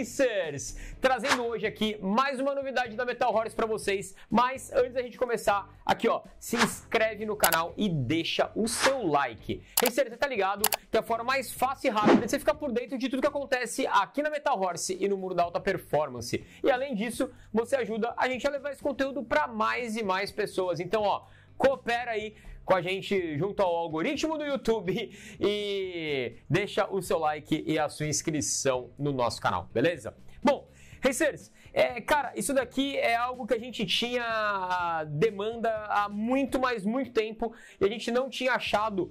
Racers, trazendo hoje aqui mais uma novidade da Metal Horse para vocês. Mas antes da gente começar, aqui ó, se inscreve no canal e deixa o seu like. Racers, você tá ligado que é a forma mais fácil e rápida de você ficar por dentro de tudo que acontece aqui na Metal Horse e no mundo da alta performance. E além disso, você ajuda a gente a levar esse conteúdo para mais e mais pessoas. Então, ó, coopera aí com a gente junto ao algoritmo do YouTube e deixa o seu like e a sua inscrição no nosso canal, beleza? Bom, Racers, é, cara, isso daqui é algo que a gente tinha demanda há muito, mas muito tempo e a gente não tinha achado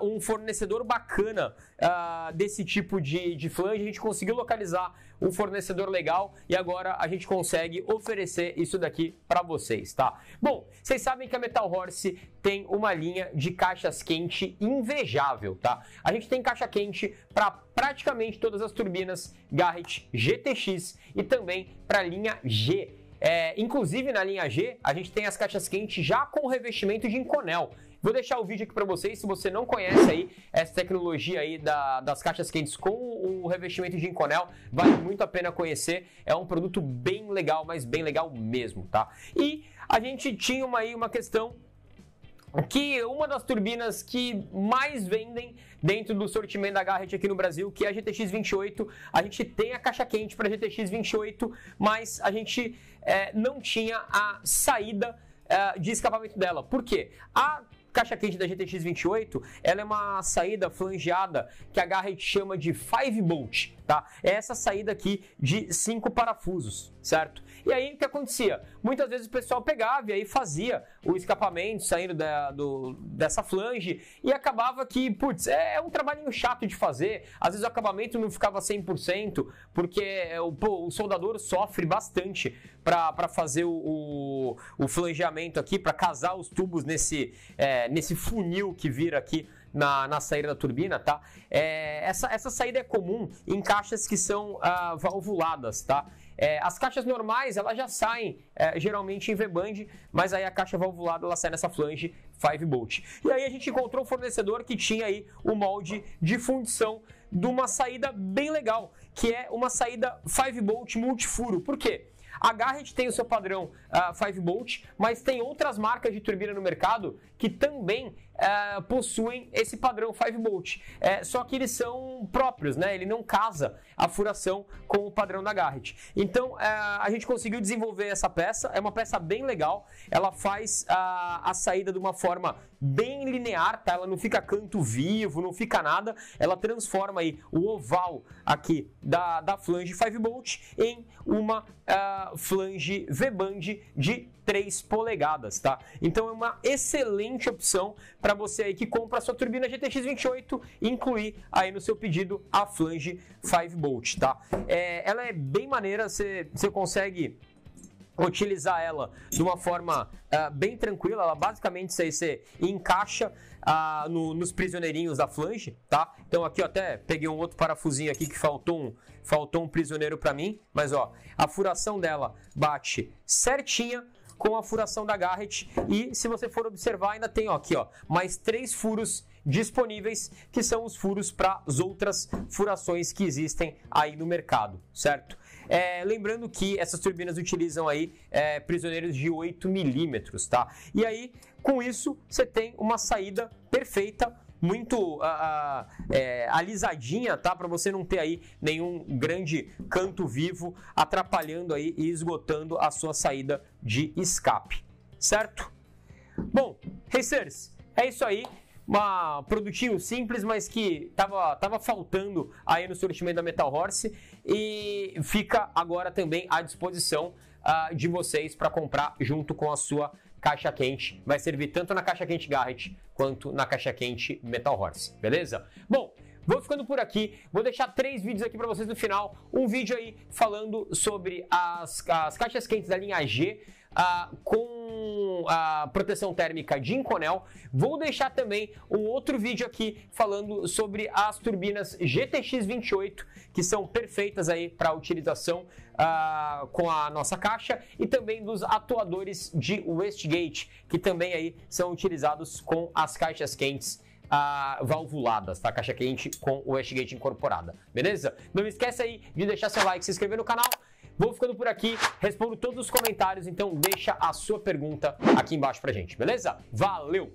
uh, um fornecedor bacana uh, desse tipo de, de flange. A gente conseguiu localizar um fornecedor legal e agora a gente consegue oferecer isso daqui para vocês, tá? Bom, vocês sabem que a Metal Horse tem uma linha de caixas quente invejável, tá? A gente tem caixa quente para praticamente todas as turbinas Garrett GTX e também para a linha G. É, inclusive na linha G, a gente tem as caixas quentes já com revestimento de Inconel. Vou deixar o vídeo aqui para vocês, se você não conhece aí essa tecnologia aí da, das caixas quentes com o revestimento de Inconel, vale muito a pena conhecer, é um produto bem legal, mas bem legal mesmo, tá? E a gente tinha uma, aí uma questão que uma das turbinas que mais vendem dentro do sortimento da Garrett aqui no Brasil, que é a GTX 28. A gente tem a caixa quente para a GTX 28, mas a gente é, não tinha a saída é, de escapamento dela. Por quê? A Caixa quente da GTX 28, ela é uma saída flangeada que a Garrett chama de 5 bolt, tá? É essa saída aqui de 5 parafusos, certo? E aí o que acontecia? Muitas vezes o pessoal pegava e aí fazia o escapamento saindo da, do, dessa flange e acabava que, putz, é, é, um trabalhinho chato de fazer. Às vezes o acabamento não ficava 100% porque é, o, pô, o soldador sofre bastante para fazer o, o, o, flangeamento aqui, para casar os tubos nesse, é, nesse funil que vira aqui na, na, saída da turbina, tá? É, essa, essa saída é comum em caixas que são ah, valvuladas, tá? É, as caixas normais elas já saem é, geralmente em V-band, mas aí a caixa valvulada ela sai nessa flange 5 bolt. E aí a gente encontrou um fornecedor que tinha aí o molde de fundição de uma saída bem legal, que é uma saída 5 bolt multifuro. Por quê? A Garrett tem o seu padrão uh, ah, 5 bolt, mas tem outras marcas de turbina no mercado que também é, possuem esse padrão 5 bolt, é, só que eles são próprios, né? Ele não casa a furação com o padrão da Garrett. Então é, a gente conseguiu desenvolver essa peça, é uma peça bem legal, ela faz a, a saída de uma forma bem linear, tá? Ela não fica canto vivo, não fica nada, ela transforma aí o oval aqui da, da flange 5 bolt em uma uh, flange V-band de 3 polegadas, tá? Então é uma excelente opção para você aí que compra a sua turbina GTX 28 incluir aí no seu pedido a flange 5 bolt, tá? É, ela é bem maneira, você, você consegue utilizar ela de uma forma uh, bem tranquila. Ela basicamente você encaixa uh, no, nos prisioneirinhos da flange, tá? Então aqui eu até peguei um outro parafusinho aqui que faltou um, faltou um prisioneiro para mim, mas ó, a furação dela bate certinha com a furação da Garrett. E se você for observar, ainda tem ó, aqui ó, mais três furos disponíveis, que são os furos para as outras furações que existem aí no mercado, certo? É, lembrando que essas turbinas utilizam aí é, prisioneiros de 8 milímetros, tá? E aí, com isso, você tem uma saída perfeita muito a, ah, a, ah, é, alisadinha, tá? Para você não ter aí nenhum grande canto vivo atrapalhando aí e esgotando a sua saída de escape, certo? Bom, racers, é isso aí um produtinho simples, mas que tava, tava faltando aí no sortimento da Metal Horse e fica agora também à disposição uh, de vocês para comprar junto com a sua caixa quente, vai servir tanto na caixa quente Garrett quanto na caixa quente Metal Horse, beleza? Bom, Vou ficando por aqui. Vou deixar três vídeos aqui para vocês no final. Um vídeo aí falando sobre as, as caixas quentes da linha G uh, com com a proteção térmica de Inconel. Vou deixar também um outro vídeo aqui falando sobre as turbinas GTX 28, que são perfeitas aí para utilização uh, com a nossa caixa, e também dos atuadores de Westgate, que também aí são utilizados com as caixas quentes a ah, valvuladas, tá? Caixa quente com o Westgate incorporada, beleza? Não esquece aí de deixar seu like, se inscrever no canal Vou ficando por aqui, respondo todos os comentários, então deixa a sua pergunta aqui embaixo pra gente, beleza? Valeu!